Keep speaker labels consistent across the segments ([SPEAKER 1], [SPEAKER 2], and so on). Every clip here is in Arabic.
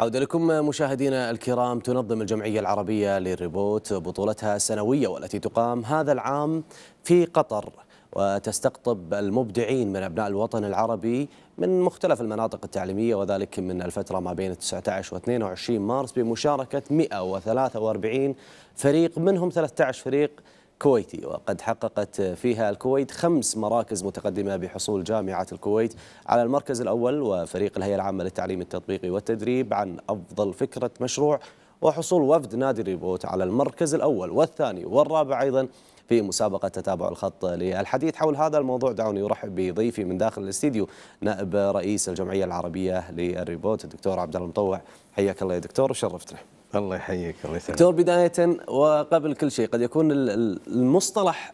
[SPEAKER 1] عودة لكم مشاهدينا الكرام تنظم الجمعية العربية للريبوت بطولتها السنوية والتي تقام هذا العام في قطر وتستقطب المبدعين من أبناء الوطن العربي من مختلف المناطق التعليمية وذلك من الفترة ما بين 19 و 22 مارس بمشاركة 143 فريق منهم 13 فريق كويتي وقد حققت فيها الكويت خمس مراكز متقدمة بحصول جامعة الكويت على المركز الأول وفريق الهيئة العامة للتعليم التطبيقي والتدريب عن أفضل فكرة مشروع وحصول وفد نادي الريبوت على المركز الأول والثاني والرابع أيضا في مسابقة تتابع الخط للحديث حول هذا الموضوع دعوني أرحب بضيفي من داخل الاستديو نائب رئيس الجمعية العربية للريبوت الدكتور عبد الله المطوع حياك الله يا دكتور وشرفتنا الله يحييك الله يسلمك دكتور بداية وقبل كل شيء قد يكون المصطلح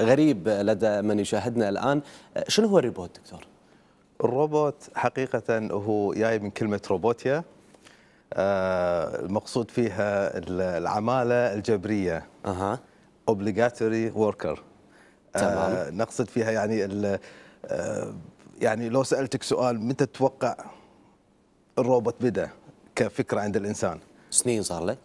[SPEAKER 1] غريب لدى من يشاهدنا الآن
[SPEAKER 2] شنو هو الريبوت دكتور؟ الروبوت حقيقة هو جاي من كلمة روبوتيا آه، المقصود فيها العمالة الجبرية أها obligatory worker آه، تمام نقصد فيها يعني آه، يعني لو سألتك سؤال متى تتوقع الروبوت بدأ كفكرة عند الإنسان سنين صار لك؟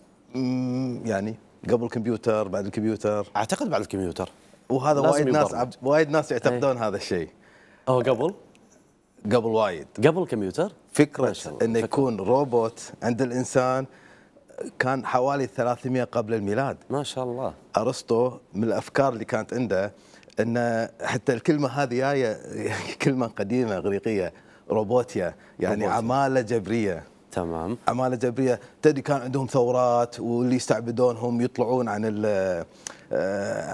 [SPEAKER 2] يعني قبل الكمبيوتر بعد الكمبيوتر اعتقد بعد الكمبيوتر وهذا وايد ناس وايد ناس يعتقدون إيه. هذا الشيء هو قبل قبل وايد قبل الكمبيوتر فكره انه يكون روبوت عند الانسان كان حوالي 300 قبل الميلاد ما شاء الله ارسطو من الافكار اللي كانت عنده ان حتى الكلمه هذه جايه كلمه قديمه اغريقيه روبوتيا يعني روبوتيا. عماله جبريه تمام عماله جبريه تدري كان عندهم ثورات واللي يستعبدونهم يطلعون عن آه،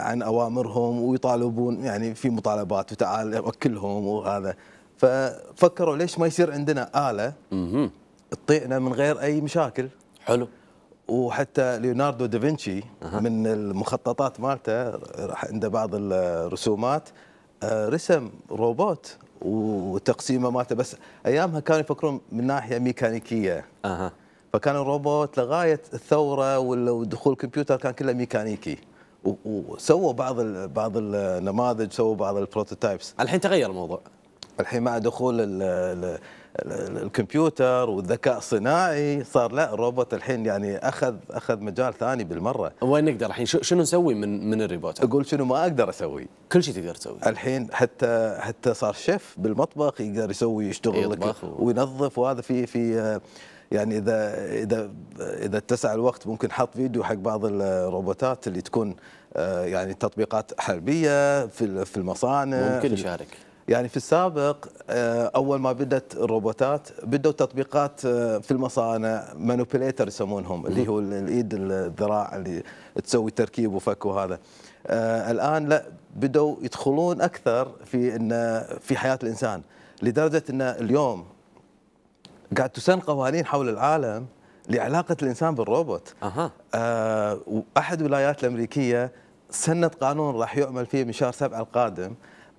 [SPEAKER 2] عن اوامرهم ويطالبون يعني في مطالبات وتعال وكلهم وهذا ففكروا ليش ما يصير عندنا اله تطيعنا من غير اي مشاكل حلو وحتى ليوناردو دافنشي أه. من المخططات مالته عنده بعض الرسومات آه، رسم روبوت وتقسيمه مالته بس ايامها كانوا يفكرون من ناحيه ميكانيكيه اها فكان الروبوت لغايه الثوره ودخول الكمبيوتر كان كله ميكانيكي وسووا بعض الـ بعض النماذج سووا بعض البروتوتايبس الحين تغير الموضوع الحين مع دخول ال ال الكمبيوتر والذكاء الصناعي صار لا الروبوت الحين يعني اخذ اخذ مجال ثاني بالمره وين نقدر الحين شنو نسوي من من الروبوت اقول شنو ما اقدر اسوي كل شيء تقدر تسوي الحين حتى حتى صار شيف بالمطبخ يقدر يسوي يشتغل لك وينظف وهذا في في آه، يعني اذا اذا اذا اتسع الوقت ممكن حط فيديو حق بعض الروبوتات اللي تكون آه، يعني تطبيقات حربيه في في المصانع ممكن يشارك يعني في السابق آه، اول ما بدات الروبوتات بدوا تطبيقات آه، في المصانع مانوبيليتر يسمونهم اللي هو الايد الذراع اللي تسوي تركيب وفك وهذا آه، الان لا بدوا يدخلون اكثر في ان في حياه الانسان لدرجه ان اليوم قاعد تسن قوانين حول العالم لعلاقه الانسان بالروبوت اها احد الولايات الامريكيه سنت قانون راح يعمل فيه من شهر سبعة القادم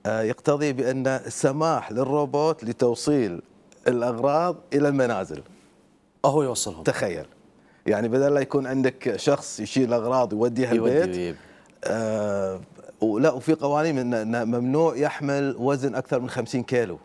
[SPEAKER 2] آه، يقتضي بأن السماح للروبوت لتوصيل الأغراض إلى المنازل هو يوصلهم تخيل يعني بدل لا يكون عندك شخص يشيل أغراض يوديها البيت آه ولا وفي قوانين انه ممنوع يحمل وزن اكثر من 50 كيلو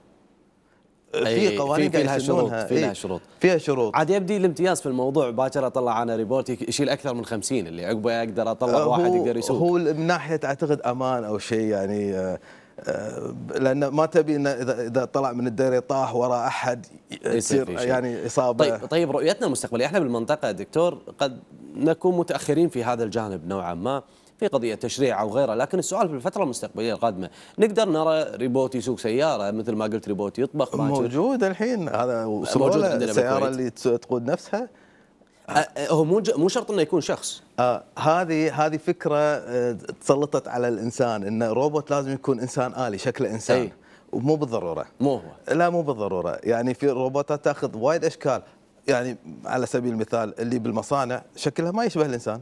[SPEAKER 2] آه، في قوانين فيها شروط فيها ايه شروط
[SPEAKER 1] فيها شروط عاد يبدي الامتياز في الموضوع باكر اطلع انا ريبورت يشيل اكثر من 50 اللي عقبه اقدر اطلع آه، واحد يقدر يسوق
[SPEAKER 2] هو من ناحيه اعتقد امان او شيء يعني آه، لان ما تبي انه اذا اذا طلع من الدائره طاح وراء احد إيه، يصير يعني اصابه طيب طيب
[SPEAKER 1] رؤيتنا المستقبليه احنا بالمنطقه دكتور قد نكون متاخرين في هذا الجانب نوعا ما في قضيه تشريع او غيره لكن السؤال في الفتره المستقبليه القادمه نقدر نرى ريبوت يسوق سياره مثل ما قلت ريبوت يطبخ موجود
[SPEAKER 2] الحين هذا وصلوا موجود عندنا السياره اللي تقود نفسها هو مو مو شرط انه يكون شخص آه هذه هذه فكره تسلطت على الانسان ان روبوت لازم يكون انسان الي شكله انسان أي. ومو بالضروره مو هو لا مو بالضروره يعني في روبوتات تاخذ وايد اشكال يعني على سبيل المثال اللي بالمصانع شكلها ما يشبه الانسان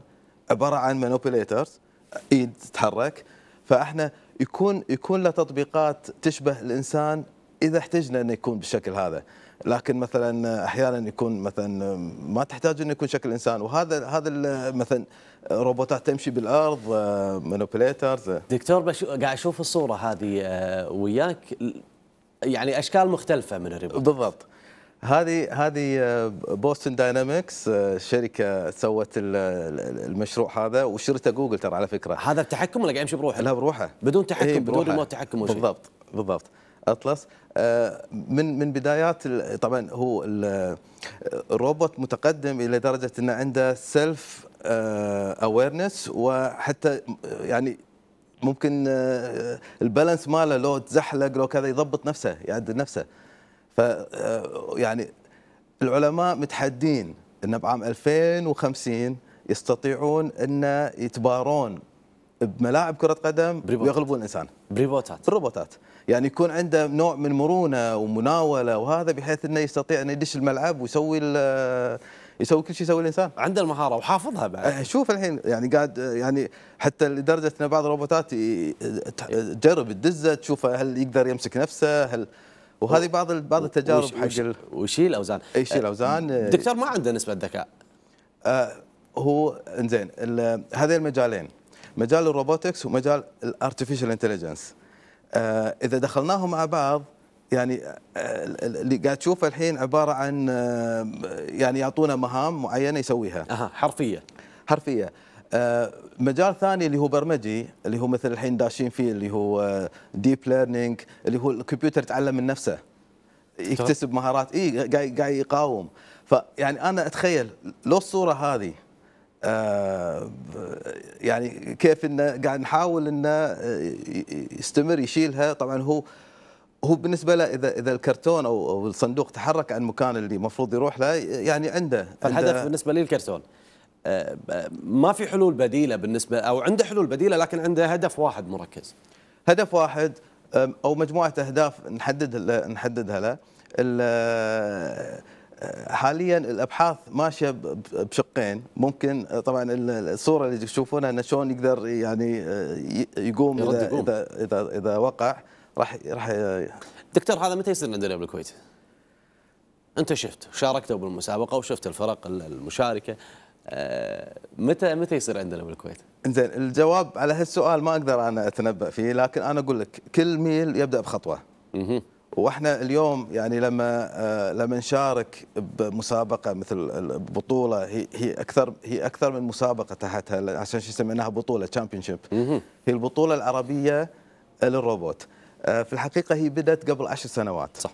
[SPEAKER 2] عباره عن مانوبيليترز ايد تتحرك فاحنا يكون يكون له تطبيقات تشبه الانسان اذا احتجنا انه يكون بالشكل هذا لكن مثلا احيانا يكون مثلا ما تحتاج انه يكون شكل انسان وهذا هذا مثلا روبوتات تمشي بالارض مانوبليترز دكتور بشو قاعد اشوف الصوره هذه آه، وياك يعني اشكال مختلفه من الريبوت بالضبط هذه هذه بوستن آه، داينامكس آه، شركه سوت المشروع هذا وشرته جوجل ترى على فكره هذا بتحكم ولا قاعد يمشي بروحه؟ لا بروحه بدون إيه، تحكم بدون ريموت تحكم بالضبط بالضبط اطلس آه، من من بدايات طبعا هو الروبوت متقدم الى درجه انه عنده سيلف اويرنس آه، وحتى يعني ممكن آه، البالانس ماله لو تزحلق لو كذا يضبط نفسه يعدل نفسه ف يعني العلماء متحدين ان بعام 2050 يستطيعون ان يتبارون بملاعب كره قدم ويغلبون الانسان بريبوتات بالروبوتات يعني يكون عنده نوع من مرونه ومناوله وهذا بحيث انه يستطيع انه يدش الملعب ويسوي يسوي كل شيء يسوي الانسان عنده المهاره وحافظها بعد أه، شوف الحين يعني قاعد يعني حتى لدرجه ان بعض الروبوتات تجرب تدزه تشوف هل يقدر يمسك نفسه هل وهذه بعض بعض التجارب حق ال...
[SPEAKER 1] ويشيل اوزان
[SPEAKER 2] يشيل اوزان إيه، أه، إيه. دكتور ما عنده نسبه ذكاء أه، هو انزين هذين المجالين مجال الروبوتكس ومجال الارتفيشال انتليجنس آه، اذا دخلناهم مع بعض يعني آه، اللي قاعد تشوفه الحين عباره عن آه، يعني يعطونا مهام معينه يسويها أها حرفيه حرفيه مجال ثاني اللي هو برمجي اللي هو مثل الحين داشين فيه اللي هو ديب ليرنينج اللي هو الكمبيوتر يتعلم من نفسه يكتسب مهارات اي قاعد يقاوم فيعني انا اتخيل لو الصوره هذه آه، يعني كيف انه قاعد نحاول انه آه، يستمر يشيلها طبعا هو هو بالنسبه له اذا اذا الكرتون او الصندوق تحرك عن المكان اللي المفروض يروح له يعني عنده الهدف بالنسبه لي الكرتون آه، ما في حلول بديله بالنسبه او عنده حلول بديله لكن عنده هدف واحد مركز هدف واحد او مجموعه اهداف نحدد نحددها له حاليا الابحاث ماشيه بشقين ممكن آه، طبعا الصوره اللي تشوفونها انه شلون يقدر يعني آه، يقوم إذا, يقوم اذا اذا اذا وقع راح راح آه،
[SPEAKER 1] دكتور هذا متى يصير عندنا بالكويت؟ انت شفت شاركته بالمسابقه وشفت الفرق المشاركه متى متى يصير عندنا بالكويت؟
[SPEAKER 2] زين الجواب على هالسؤال ما اقدر انا اتنبا فيه لكن انا اقول لك كل ميل يبدا بخطوه. واحنا اليوم يعني لما آه، لما نشارك بمسابقه مثل البطوله هي هي اكثر هي اكثر من مسابقه تحتها عشان شو سميناها بطوله تشامبيون شيب هي البطوله العربيه للروبوت آه، في الحقيقه هي بدات قبل عشر سنوات صح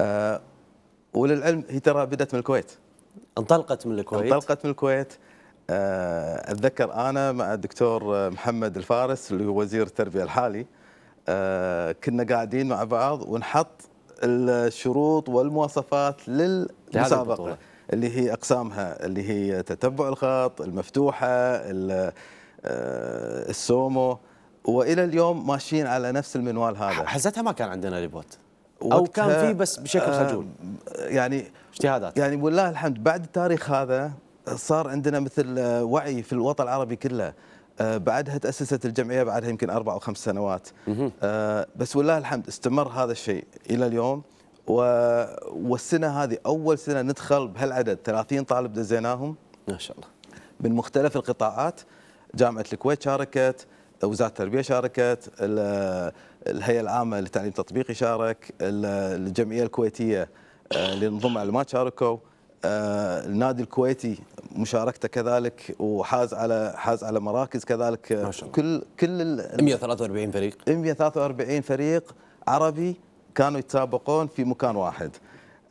[SPEAKER 2] آه، وللعلم هي ترى بدات من الكويت انطلقت من الكويت انطلقت من الكويت اتذكر انا مع الدكتور محمد الفارس اللي هو وزير التربيه الحالي آه، كنا قاعدين مع بعض ونحط الشروط والمواصفات للمسابقه اللي هي اقسامها اللي هي تتبع الخط، المفتوحه، آه، السومو والى اليوم ماشيين على نفس المنوال هذا حزتها ما كان عندنا ريبوت او كان في بس بشكل آه، خجول يعني اجتهادات يعني والله الحمد بعد التاريخ هذا صار عندنا مثل وعي في الوطن العربي كله آه، بعدها تأسست الجمعية بعدها يمكن أربع أو خمس سنوات آه، بس ولله الحمد استمر هذا الشيء إلى اليوم والسنة هذه أول سنة ندخل بهالعدد 30 طالب دزيناهم ما شاء الله من مختلف القطاعات جامعة الكويت شاركت وزارة التربية شاركت الهيئة العامة للتعليم التطبيقي شارك الجمعية الكويتية آه، لنظم معلومات شاركوا آه، النادي الكويتي مشاركته كذلك وحاز على حاز على مراكز كذلك ما شاء الله. كل كل 143 فريق 143 فريق عربي كانوا يتسابقون في مكان واحد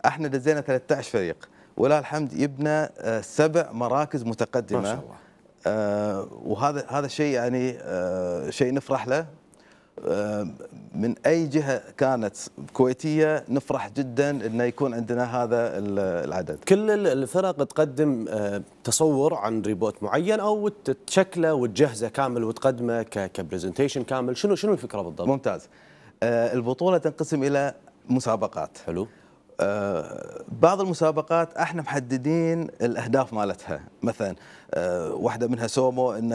[SPEAKER 2] احنا دزينا 13 فريق ولله الحمد يبنى آه، سبع مراكز متقدمه ما شاء الله. آه، وهذا هذا الشيء يعني شيء نفرح له من اي جهه كانت كويتيه نفرح جدا انه يكون عندنا هذا العدد. كل الفرق تقدم آه، تصور عن ريبوت معين او تشكله وتجهزه كامل وتقدمه كبرزنتيشن كامل، شنو شنو الفكره بالضبط؟ ممتاز. آه، البطوله تنقسم الى مسابقات. حلو. آه، بعض المسابقات احنا محددين الاهداف مالتها مثلا آه، واحده منها سومو ان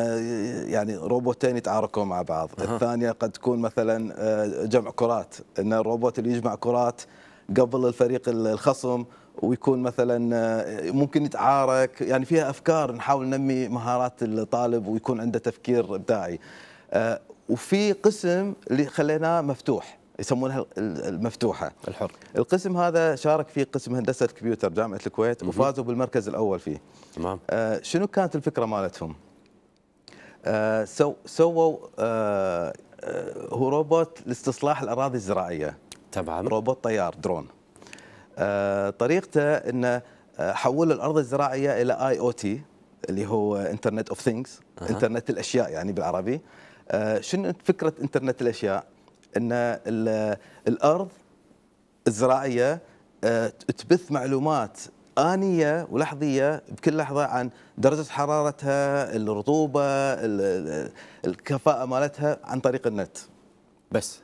[SPEAKER 2] يعني روبوتين يتعاركون مع بعض أه. الثانيه قد تكون مثلا آه، جمع كرات ان الروبوت اللي يجمع كرات قبل الفريق الخصم ويكون مثلا ممكن يتعارك يعني فيها افكار نحاول ننمي مهارات الطالب ويكون عنده تفكير ابداعي وفي قسم اللي خليناه مفتوح يسمونها المفتوحه الحر القسم هذا شارك فيه قسم هندسه الكمبيوتر جامعه الكويت وفازوا بالمركز الاول فيه تمام آه شنو كانت الفكره مالتهم؟ آه سو سووا آه, آه، هو روبوت لاستصلاح الاراضي الزراعيه تمام روبوت طيار درون آه طريقته انه آه، حول الارض الزراعيه الى اي او تي اللي هو انترنت اوف ثينجز انترنت الاشياء يعني بالعربي آه شنو فكره انترنت الاشياء؟ ان الارض الزراعيه آه، تبث معلومات آنية ولحظية بكل لحظة عن درجة حرارتها الرطوبة الكفاءة مالتها عن طريق النت بس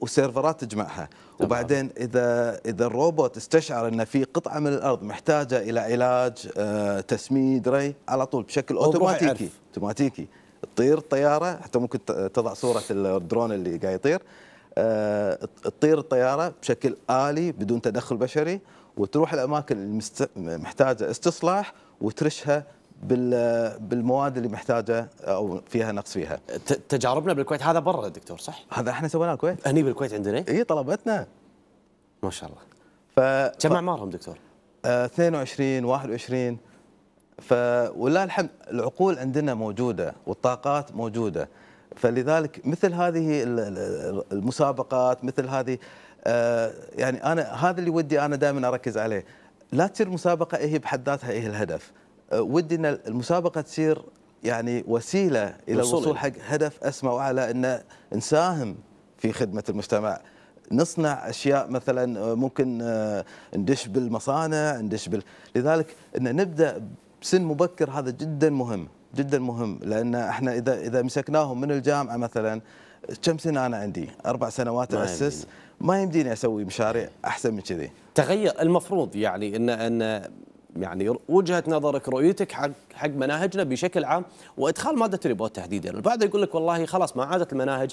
[SPEAKER 2] وسيرفرات تجمعها وبعدين اذا اذا الروبوت استشعر ان في قطعه من الارض محتاجه الى علاج آه، تسميد ري على طول بشكل اوتوماتيكي اوتوماتيكي تطير الطياره حتى ممكن تضع صوره الدرون اللي قاعد يطير آه، تطير الطياره بشكل الي بدون تدخل بشري وتروح الاماكن المحتاجه استصلاح وترشها بالمواد اللي محتاجه او فيها نقص فيها.
[SPEAKER 1] تجاربنا بالكويت هذا برا دكتور صح؟ هذا احنا سويناه الكويت.
[SPEAKER 2] هني بالكويت عندنا؟ اي طلبتنا. ما شاء الله. ف كم اعمارهم دكتور؟ 22 آه، 21 فولله الحمد العقول عندنا موجوده والطاقات موجوده فلذلك مثل هذه المسابقات مثل هذه آه، يعني انا هذا اللي ودي انا دائما اركز عليه لا تصير مسابقه هي إيه بحد ذاتها هي إيه الهدف آه، ودي ان المسابقه تصير يعني وسيله الى الوصول إيه. حق هدف اسمى واعلى ان نساهم في خدمه المجتمع نصنع اشياء مثلا آه، ممكن ندش بالمصانع ندش بال... لذلك ان نبدا بسن مبكر هذا جدا مهم جدا مهم لان احنا اذا اذا مسكناهم من الجامعه مثلا كم سنه انا عندي؟ اربع سنوات اسس ما يمديني اسوي مشاريع احسن من كذي. تغير المفروض يعني
[SPEAKER 1] ان ان يعني وجهه نظرك رؤيتك حق حق مناهجنا بشكل عام وادخال ماده الريبوت تحديدا، البعض يقول لك والله خلاص ما عادت المناهج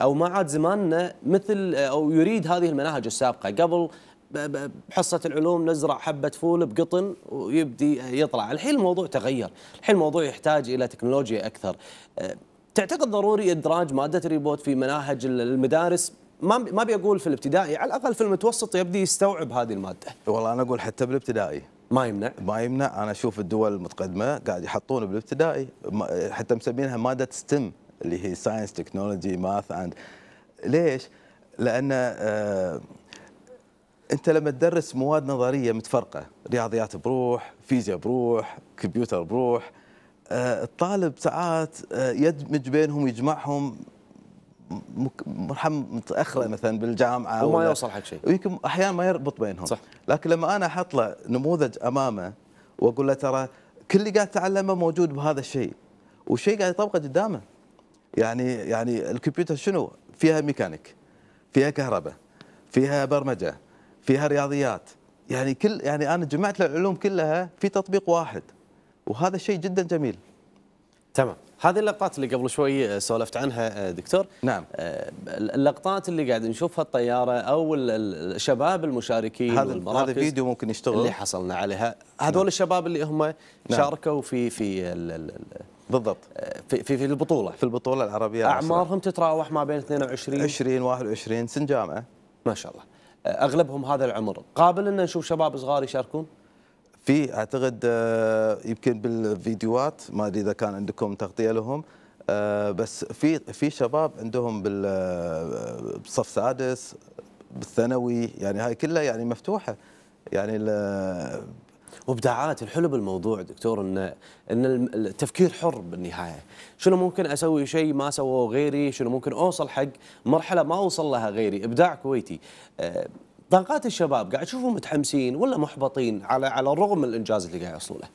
[SPEAKER 1] او ما عاد زماننا مثل او يريد هذه المناهج السابقه قبل بحصة العلوم نزرع حبة فول بقطن ويبدي يطلع الحين الموضوع تغير الحين الموضوع يحتاج إلى تكنولوجيا أكثر أه، تعتقد ضروري إدراج مادة الريبوت في مناهج المدارس
[SPEAKER 2] ما ما بيقول في الابتدائي على الأقل في المتوسط يبدي يستوعب هذه المادة والله أنا أقول حتى بالابتدائي ما يمنع ما يمنع أنا أشوف الدول المتقدمة قاعد يحطون بالابتدائي حتى مسمينها مادة ستيم اللي هي ساينس تكنولوجي ماث اند ليش؟ لأن آه انت لما تدرس مواد نظريه متفرقه رياضيات بروح فيزياء بروح كمبيوتر بروح آه، الطالب ساعات آه، يدمج بينهم يجمعهم مرحم متاخره مثلا بالجامعه وما يوصل حق شيء ويمكن احيانا ما يربط بينهم صح. لكن لما انا احط له نموذج امامه واقول له ترى كل اللي قاعد تعلمه موجود بهذا الشيء والشيء قاعد يطبقه قدامه يعني يعني الكمبيوتر شنو؟ فيها ميكانيك فيها كهرباء فيها برمجه فيها رياضيات يعني كل يعني انا جمعت العلوم كلها في تطبيق واحد وهذا شيء جدا جميل
[SPEAKER 1] تمام هذه اللقطات اللي قبل شوي سولفت عنها آه، دكتور نعم آه، اللقطات اللي قاعد نشوفها الطياره او الشباب المشاركين هذا هذا فيديو ممكن يشتغل اللي حصلنا عليها نعم. هذول نعم. الشباب اللي هم نعم. شاركوا في في بالضبط آه، في في في البطوله في البطوله العربيه اعمارهم تتراوح ما بين 22 20 21
[SPEAKER 2] سن جامعه ما شاء الله اغلبهم هذا العمر قابل ان نشوف شباب صغار يشاركون في اعتقد آه، يمكن بالفيديوهات ما ادري اذا كان عندكم تغطيه لهم آه، بس في في شباب عندهم بالصف آه، سادس بالثانوي يعني هاي كلها يعني مفتوحه يعني وابداعات الحلو بالموضوع دكتور ان ان التفكير حر بالنهايه
[SPEAKER 1] شنو ممكن اسوي شيء ما سووه غيري شنو ممكن اوصل حق مرحله ما اوصل لها غيري ابداع كويتي آه، طاقات الشباب قاعد تشوفهم متحمسين ولا محبطين على على الرغم من الانجاز اللي قاعد يوصلوا له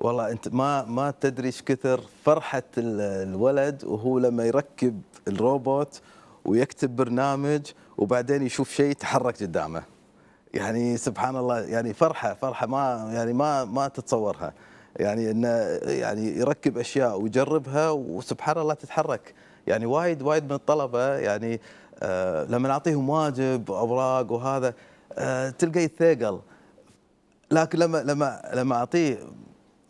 [SPEAKER 2] والله انت ما ما تدري ايش كثر فرحه الولد وهو لما يركب الروبوت ويكتب برنامج وبعدين يشوف شيء يتحرك قدامه يعني سبحان الله يعني فرحه فرحه ما يعني ما ما تتصورها يعني انه يعني يركب اشياء ويجربها وسبحان الله تتحرك يعني وايد وايد من الطلبه يعني آه لما نعطيهم واجب اوراق وهذا آه تلقى يتثقل لكن لما لما لما اعطيه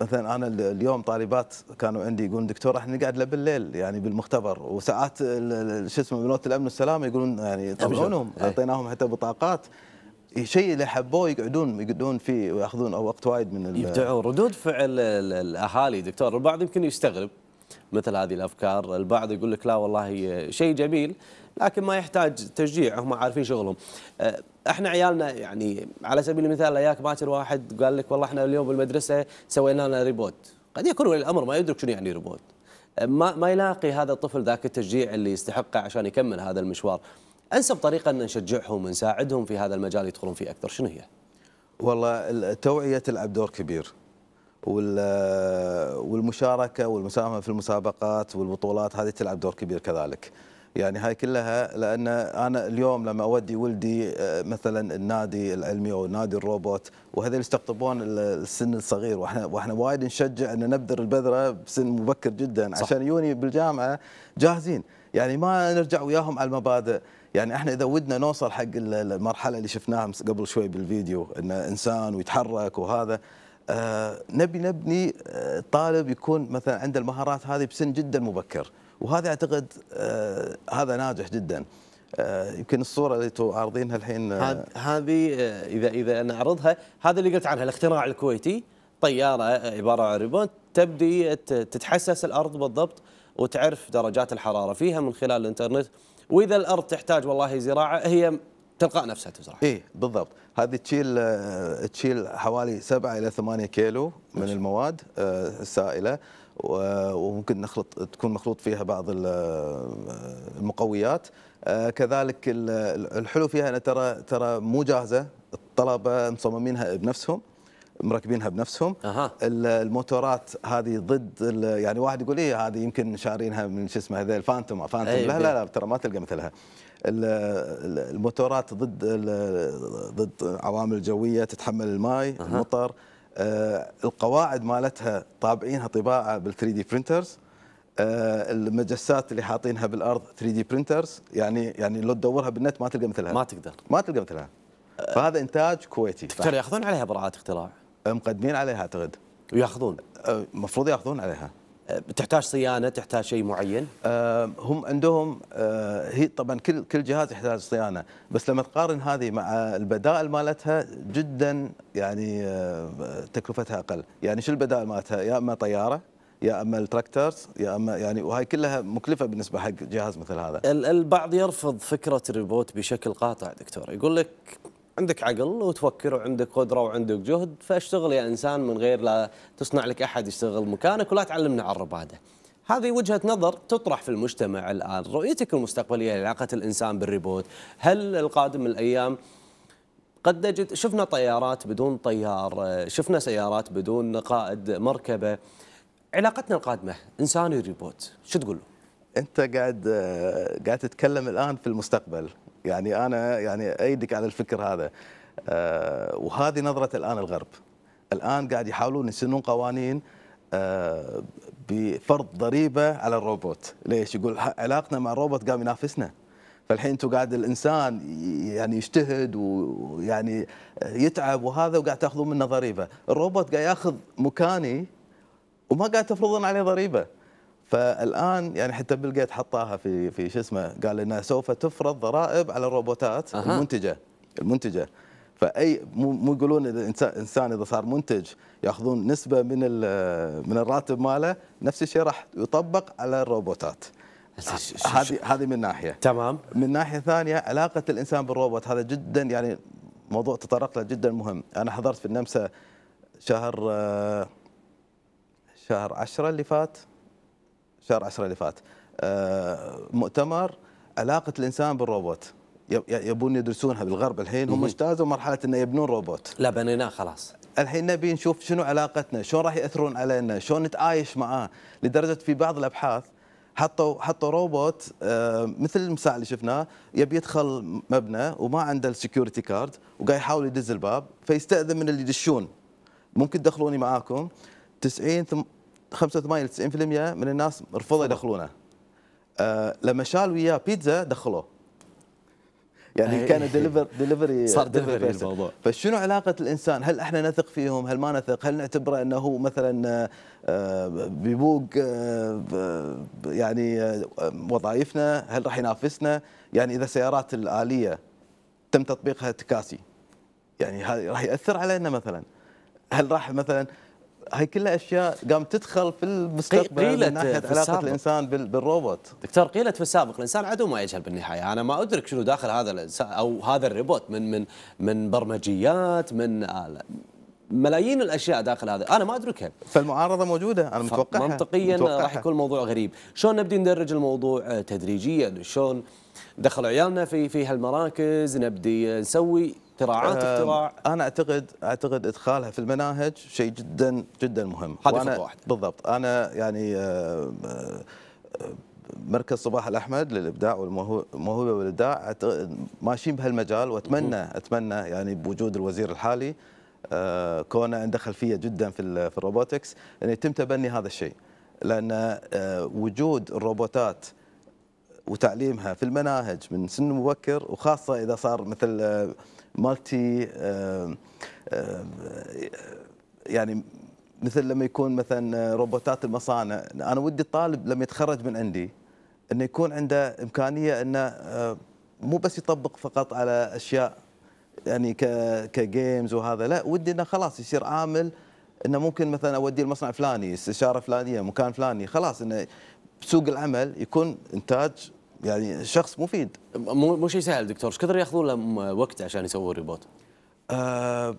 [SPEAKER 2] مثلا انا اليوم طالبات كانوا عندي يقولون دكتور راح نقعد له بالليل يعني بالمختبر وساعات شو اسمه بنوت الامن والسلامه يقولون يعني يطلعونهم إيه. اعطيناهم حتى بطاقات الشيء اللي حبوه يقعدون يقعدون فيه وياخذون وقت وايد من يبدعون
[SPEAKER 1] ردود فعل الاهالي دكتور البعض يمكن يستغرب مثل هذه الافكار، البعض يقول لك لا والله شيء جميل لكن ما يحتاج تشجيع هم عارفين شغلهم. أه، احنا عيالنا يعني على سبيل المثال اياك باكر واحد قال لك والله احنا اليوم بالمدرسه سوينا لنا ريبوت، قد يكون ولي الامر ما يدرك شنو يعني ريبوت. أه، ما ما يلاقي هذا الطفل ذاك التشجيع اللي يستحقه عشان يكمل هذا المشوار. انسب طريقه ان نشجعهم ونساعدهم في هذا المجال
[SPEAKER 2] يدخلون فيه اكثر شنو هي؟
[SPEAKER 1] والله
[SPEAKER 2] توعيه تلعب دور كبير والمشاركه والمساهمه في المسابقات والبطولات هذه تلعب دور كبير كذلك. يعني هاي كلها لان انا اليوم لما اودي ولدي آه، مثلا النادي العلمي او نادي الروبوت وهذول يستقطبون السن الصغير واحنا واحنا وايد نشجع ان نبذر البذره بسن مبكر جدا عشان يوني بالجامعه جاهزين يعني ما نرجع وياهم على المبادئ يعني احنا اذا ودنا نوصل حق المرحله اللي شفناها قبل شوي بالفيديو ان انسان ويتحرك وهذا آه نبي نبني آه، طالب يكون مثلا عنده المهارات هذه بسن جدا مبكر وهذا اعتقد آه هذا ناجح جدا آه يمكن الصوره اللي عارضينها الحين آه، هذه آه، اذا اذا انا اعرضها هذا اللي قلت
[SPEAKER 1] عنها الاختراع الكويتي طياره عباره عن ريبون تبدي تتحسس الارض بالضبط وتعرف درجات الحراره فيها من خلال الانترنت واذا الارض تحتاج والله زراعه هي تلقاء نفسها تزرع
[SPEAKER 2] اي بالضبط هذه تشيل تشيل حوالي 7 الى 8 كيلو من المواد آه، السائله وممكن نخلط تكون مخلوط فيها بعض المقويات آه، كذلك الحلو فيها ان ترى ترى مو جاهزه الطلبه مصممينها بنفسهم مركبينها بنفسهم أه. الموتورات هذه ضد يعني واحد يقول ايه هذه يمكن شارينها من شو اسمه هذا الفانتوم فانتوم لا, لا لا ترى ما تلقى مثلها الموتورات ضد ضد عوامل جويه تتحمل الماي أه. المطر القواعد مالتها طابعينها طباعه بال 3 دي برنترز المجسات اللي حاطينها بالارض 3 دي برنترز يعني يعني لو تدورها بالنت ما تلقى مثلها ما تقدر ما تلقى مثلها فهذا انتاج كويتي تفتكر ياخذون عليها براءات اختراع؟ مقدمين عليها اعتقد وياخذون المفروض أه، ياخذون عليها أه، تحتاج صيانه تحتاج شيء معين أه، هم عندهم هي طبعا كل كل جهاز يحتاج صيانه بس لما تقارن هذه مع البدائل مالتها جدا يعني تكلفتها اقل يعني شو البدائل مالتها يا اما طياره يا اما التراكترز يا اما يعني وهي كلها مكلفه بالنسبه حق جهاز مثل هذا البعض يرفض فكره
[SPEAKER 1] الريبوت بشكل قاطع دكتور يقول لك عندك عقل وتفكر وعندك قدره وعندك جهد فاشتغل يا انسان من غير لا تصنع لك احد يشتغل مكانك ولا تعلمنا على الرباده. هذه وجهة نظر تطرح في المجتمع الآن رؤيتك المستقبلية لعلاقة الإنسان بالريبوت هل القادم من الأيام قد نجد شفنا طيارات بدون طيار شفنا سيارات بدون قائد مركبة علاقتنا القادمة
[SPEAKER 2] إنسان وريبوت شو تقول له؟ أنت قاعد آه، قاعد تتكلم الآن في المستقبل يعني انا يعني ايدك على الفكر هذا آه وهذه نظره الان الغرب الان قاعد يحاولون يسنون قوانين آه بفرض ضريبه على الروبوت ليش يقول علاقتنا مع الروبوت قام ينافسنا فالحين انتم قاعد الانسان يعني يجتهد ويعني يتعب وهذا وقاعد تاخذون منه ضريبه الروبوت قاعد ياخذ مكاني وما قاعد تفرضون عليه ضريبه فالان يعني حتى بيل جيت حطاها في في شو اسمه قال انها سوف تفرض ضرائب على الروبوتات أه. المنتجه المنتجه فاي مو مو يقولون انسان اذا صار منتج ياخذون نسبه من من الراتب ماله نفس الشيء راح يطبق على الروبوتات هذه هذه من ناحيه تمام من ناحيه ثانيه علاقه الانسان بالروبوت هذا جدا يعني موضوع تطرق له جدا مهم انا حضرت في النمسا شهر آه، شهر 10 اللي فات شهر 10 اللي فات آه، مؤتمر علاقه الانسان بالروبوت يبون يدرسونها بالغرب الحين هم اجتازوا مرحله انه يبنون روبوت لا بنيناه خلاص الحين نبي نشوف شنو علاقتنا شلون راح ياثرون علينا شلون نتعايش معاه لدرجه في بعض الابحاث حطوا حطوا روبوت آه، مثل المساء اللي شفناه يبي يدخل مبنى وما عنده السكيورتي كارد وقاعد يحاول يدز الباب فيستاذن من اللي يدشون ممكن تدخلوني معاكم 90 85 ل 90% من الناس رفضوا يدخلونه آه لما شال وياه بيتزا دخلوه يعني أيه. كان ديليفر ديليفري صار ديليفري الموضوع فشنو علاقه الانسان هل احنا نثق فيهم هل ما نثق هل نعتبره انه هو مثلا آه، بيبوق آه، يعني آه، وظائفنا هل راح ينافسنا يعني اذا السيارات الاليه تم تطبيقها تكاسي يعني راح ياثر علينا مثلا هل راح مثلا هاي كلها اشياء قام تدخل في المستقبل قيلت من ناحيه علاقه الانسان بالروبوت
[SPEAKER 1] دكتور قيلت في السابق الانسان عدو ما يجهل بالنهايه انا ما ادرك شنو داخل هذا او هذا الروبوت من من من برمجيات من ملايين الاشياء داخل هذا انا ما ادركها فالمعارضه موجوده انا متوقعها منطقيا راح يكون الموضوع غريب شلون نبدي ندرج الموضوع آه، تدريجيا شلون دخلوا عيالنا في في
[SPEAKER 2] هالمراكز نبدي نسوي اختراعات اختراع آه، انا اعتقد اعتقد ادخالها في المناهج شيء جدا جدا مهم هذا خطوه واحده بالضبط انا يعني آه، آه، مركز صباح الاحمد للابداع والموهبه والابداع ماشيين بهالمجال واتمنى اتمنى يعني بوجود الوزير الحالي كونه عنده خلفيه جدا في في الروبوتكس ان يتم تبني هذا الشيء لان وجود الروبوتات وتعليمها في المناهج من سن مبكر وخاصه اذا صار مثل مالتي يعني مثل لما يكون مثلا روبوتات المصانع انا ودي الطالب لما يتخرج من عندي انه يكون عنده امكانيه انه مو بس يطبق فقط على اشياء يعني كجيمز وهذا لا ودي انه خلاص يصير عامل انه ممكن مثلا اوديه المصنع فلاني استشاره فلانيه مكان فلاني خلاص انه سوق العمل يكون انتاج يعني شخص مفيد مو مو شيء سهل دكتور ايش كثر ياخذون لهم وقت عشان يسووا الريبوت؟ أه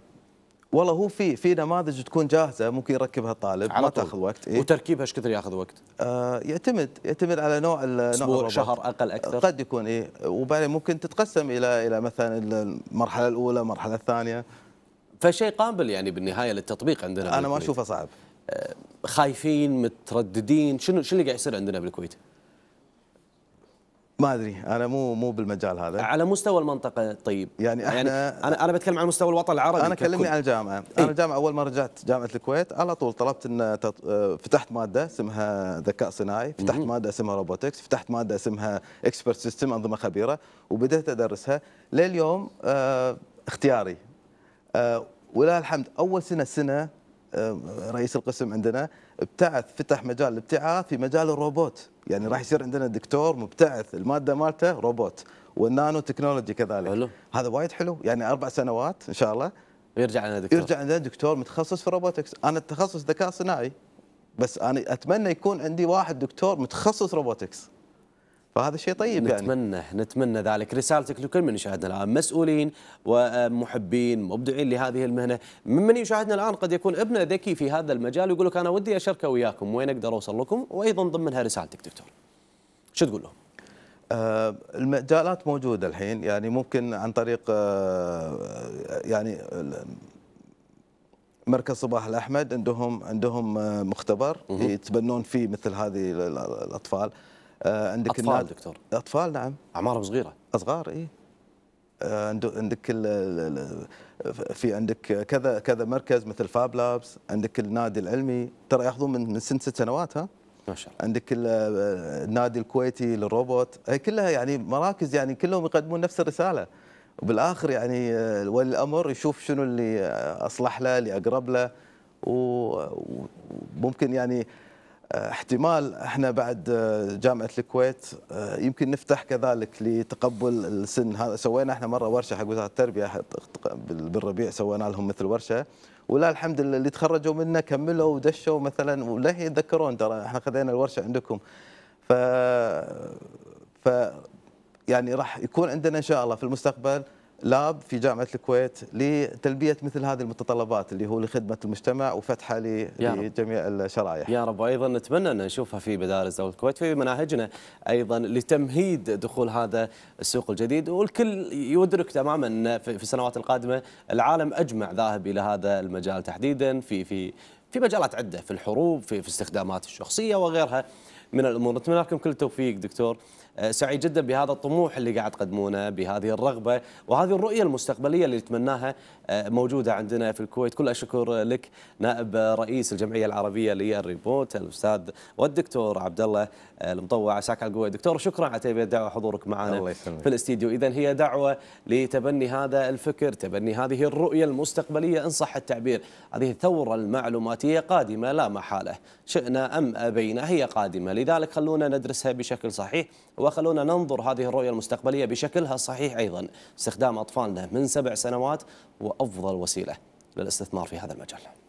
[SPEAKER 2] والله هو في في نماذج تكون جاهزه ممكن يركبها الطالب ما تاخذ وقت إيه؟ وتركيبها ايش كثر ياخذ وقت؟ آه يعتمد يعتمد على نوع اسبوع شهر اقل اكثر قد يكون اي وبعدين ممكن تتقسم الى الى مثلا المرحله الاولى المرحله الثانيه
[SPEAKER 1] فشيء قابل
[SPEAKER 2] يعني بالنهايه
[SPEAKER 1] للتطبيق عندنا انا ما اشوفه صعب آه خايفين مترددين شنو شنو اللي قاعد يصير عندنا بالكويت؟
[SPEAKER 2] ما ادري انا مو مو بالمجال هذا على
[SPEAKER 1] مستوى المنطقه طيب يعني, يعني احنا يعني انا انا بتكلم عن مستوى الوطن العربي انا كلمني عن الجامعه
[SPEAKER 2] إيه؟ انا الجامعه اول ما رجعت جامعه الكويت على طول طلبت ان فتحت ماده اسمها ذكاء صناعي فتحت مم. ماده اسمها روبوتكس فتحت ماده اسمها اكسبرت سيستم انظمه خبيره وبدات ادرسها لليوم آه اختياري آه ولله الحمد اول سنه سنه آه رئيس القسم عندنا ابتعث فتح مجال الابتعاث في مجال الروبوت يعني راح يصير عندنا دكتور مبتعث الماده مالته روبوت والنانو تكنولوجي كذلك حلو. هذا وايد حلو يعني اربع سنوات ان شاء الله يرجع لنا دكتور يرجع لنا دكتور متخصص في الروبوتكس انا التخصص ذكاء صناعي بس انا اتمنى يكون عندي واحد دكتور متخصص روبوتكس فهذا شيء طيب يعني. نتمنى يعني. نتمنى ذلك رسالتك لكل
[SPEAKER 1] من يشاهدنا الآن مسؤولين ومحبين مبدعين لهذه المهنة ممن يشاهدنا الآن قد يكون ابنه ذكي في هذا المجال ويقول لك أنا ودي أشاركه وياكم وين أقدر أوصل لكم وأيضا ضمنها
[SPEAKER 2] رسالتك دكتور شو تقول لهم؟ آه، المجالات موجودة الحين يعني ممكن عن طريق آه، يعني مركز صباح الأحمد عندهم عندهم آه، مختبر يتبنون فيه مثل هذه الأطفال آه، عندك اطفال الناس... دكتور اطفال نعم اعمارهم صغيره صغار اي آه، عندك في عندك كذا كذا مركز مثل فاب لابس عندك النادي العلمي ترى ياخذون من من سن ست سنوات ها ما شاء الله عندك النادي الكويتي للروبوت هي كلها يعني مراكز يعني كلهم يقدمون نفس الرساله وبالاخر يعني آه، ولي الامر يشوف شنو اللي اصلح له اللي اقرب له وممكن يعني احتمال احنا بعد آه، جامعه الكويت آه، يمكن نفتح كذلك لتقبل السن هذا سوينا احنا مره ورشه حق وزاره التربيه بالربيع سوينا لهم مثل ورشه ولا الحمد لله اللي تخرجوا منا كملوا ودشوا مثلا ولا يتذكرون ترى احنا خذينا الورشه عندكم ف ف يعني راح يكون عندنا ان شاء الله في المستقبل لاب في جامعه الكويت لتلبيه مثل هذه المتطلبات اللي هو لخدمه المجتمع وفتحه لجميع الشرائح.
[SPEAKER 1] يا رب وايضا نتمنى ان نشوفها في مدارس دولة الكويت في مناهجنا ايضا لتمهيد دخول هذا السوق الجديد والكل يدرك تماما ان في السنوات القادمه العالم اجمع ذاهب الى هذا المجال تحديدا في في في مجالات عده في الحروب في, في استخدامات الشخصيه وغيرها من الامور نتمنى لكم كل التوفيق دكتور آه، سعيد جدا بهذا الطموح اللي قاعد تقدمونه بهذه الرغبه وهذه الرؤيه المستقبليه اللي نتمناها آه، موجوده عندنا في الكويت كل الشكر لك نائب رئيس الجمعيه العربيه للريبوت الاستاذ والدكتور عبد الله آه، المطوع عساك على القوه دكتور شكرا على تلبيه الدعوه حضورك معنا في الاستديو اذا هي دعوه لتبني هذا الفكر تبني هذه الرؤيه المستقبليه ان صح التعبير هذه الثوره المعلوماتيه قادمه لا محاله شئنا ام ابينا هي قادمه لذلك خلونا ندرسها بشكل صحيح وخلونا ننظر هذه الرؤية المستقبلية بشكلها الصحيح أيضا استخدام أطفالنا من سبع سنوات وأفضل وسيلة للاستثمار في هذا المجال